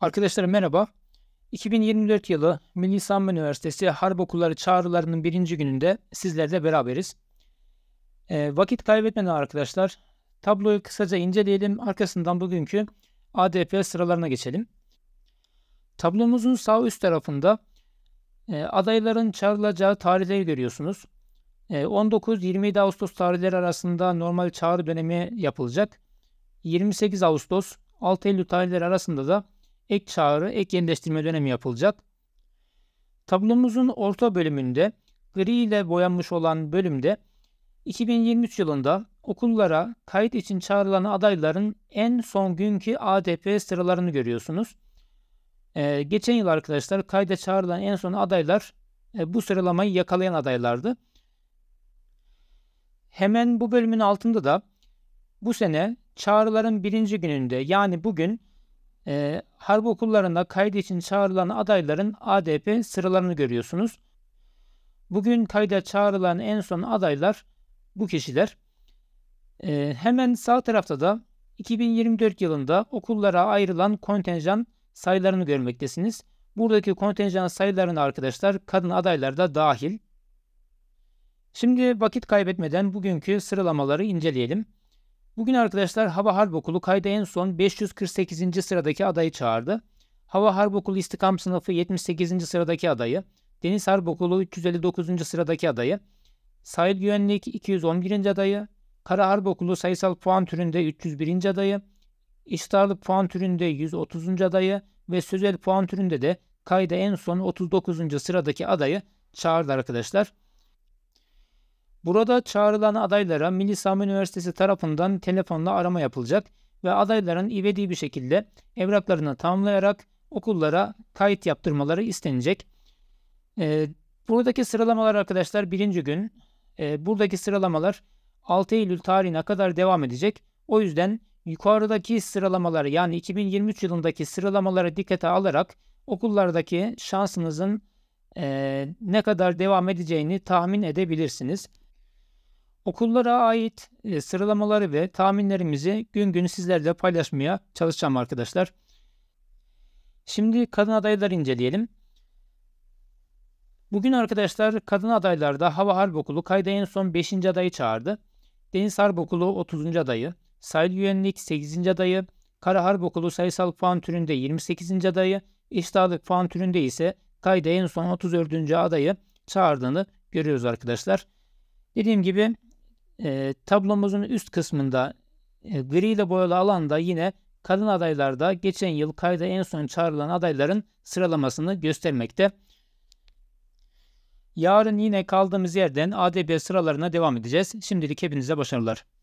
Arkadaşlar merhaba. 2024 yılı Milli Sanma Üniversitesi Harp Okulları çağrılarının birinci gününde sizlerle beraberiz. E, vakit kaybetmeden arkadaşlar tabloyu kısaca inceleyelim. Arkasından bugünkü ADP sıralarına geçelim. Tablomuzun sağ üst tarafında e, adayların çağrılacağı tarihleri görüyorsunuz. 19-27 e, Ağustos tarihleri arasında normal çağrı dönemi yapılacak. 28 Ağustos 6 Eylül tarihleri arasında da ek çağrı, ek yenileştirme dönemi yapılacak. Tablomuzun orta bölümünde gri ile boyanmış olan bölümde 2023 yılında okullara kayıt için çağrılan adayların en son günkü ADP sıralarını görüyorsunuz. Ee, geçen yıl arkadaşlar kayda çağrılan en son adaylar e, bu sıralamayı yakalayan adaylardı. Hemen bu bölümün altında da bu sene çağrıların birinci gününde yani bugün e, harp okullarına kayıt için çağrılan adayların ADP sıralarını görüyorsunuz. Bugün kayda çağrılan en son adaylar bu kişiler. Ee, hemen sağ tarafta da 2024 yılında okullara ayrılan kontenjan sayılarını görmektesiniz. Buradaki kontenjan sayılarını arkadaşlar kadın adaylar da dahil. Şimdi vakit kaybetmeden bugünkü sıralamaları inceleyelim. Bugün arkadaşlar Hava Harp Okulu kayda en son 548. sıradaki adayı çağırdı. Hava Harp Okulu İstikam Sınıfı 78. sıradaki adayı, Deniz Harp Okulu 359. sıradaki adayı, Sahil Güvenlik 211. adayı, Kara Harp Okulu sayısal puan türünde 301. adayı, İştarlı puan türünde 130. adayı ve sözel puan türünde de kayda en son 39. sıradaki adayı çağırdı arkadaşlar. Burada çağrılan adaylara Milli Sami Üniversitesi tarafından telefonla arama yapılacak ve adayların ivedi bir şekilde evraklarını tamamlayarak okullara kayıt yaptırmaları istenecek. E, buradaki sıralamalar arkadaşlar birinci gün e, buradaki sıralamalar 6 Eylül tarihine kadar devam edecek. O yüzden yukarıdaki sıralamalar yani 2023 yılındaki sıralamaları dikkate alarak okullardaki şansınızın e, ne kadar devam edeceğini tahmin edebilirsiniz. Okullara ait e, sıralamaları ve tahminlerimizi gün gün sizlerle paylaşmaya çalışacağım arkadaşlar. Şimdi kadın adayları inceleyelim. Bugün arkadaşlar kadın adaylarda Hava Harp Okulu kayda en son 5. adayı çağırdı. Deniz Harp Okulu 30. adayı, Sahil Güvenlik 8. adayı, Kara Harp Okulu sayısal puan türünde 28. adayı, iştahlık puan türünde ise kayda en son 34. adayı çağırdığını görüyoruz arkadaşlar. Dediğim gibi e, tablomuzun üst kısmında e, gri ile boyalı alanda yine kadın adaylarda geçen yıl kayda en son çağrılan adayların sıralamasını göstermekte. Yarın yine kaldığımız yerden ADB sıralarına devam edeceğiz. Şimdilik hepinize başarılar.